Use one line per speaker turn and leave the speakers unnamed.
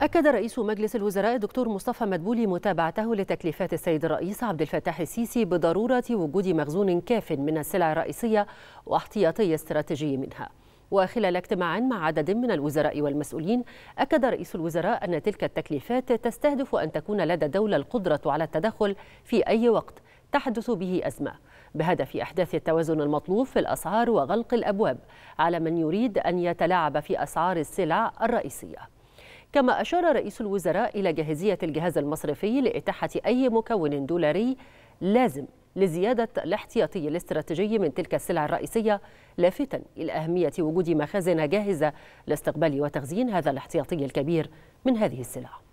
أكد رئيس مجلس الوزراء الدكتور مصطفى مدبولي متابعته لتكليفات السيد الرئيس عبد الفتاح السيسي بضرورة وجود مخزون كاف من السلع الرئيسية واحتياطي استراتيجي منها. وخلال اجتماع مع عدد من الوزراء والمسؤولين أكد رئيس الوزراء أن تلك التكليفات تستهدف أن تكون لدى الدولة القدرة على التدخل في أي وقت تحدث به أزمة بهدف إحداث التوازن المطلوب في الأسعار وغلق الأبواب على من يريد أن يتلاعب في أسعار السلع الرئيسية كما أشار رئيس الوزراء إلى جاهزية الجهاز المصرفي لإتاحة أي مكون دولاري لازم لزيادة الاحتياطي الاستراتيجي من تلك السلع الرئيسية لافتا إلى أهمية وجود مخازن جاهزة لاستقبال وتخزين هذا الاحتياطي الكبير من هذه السلع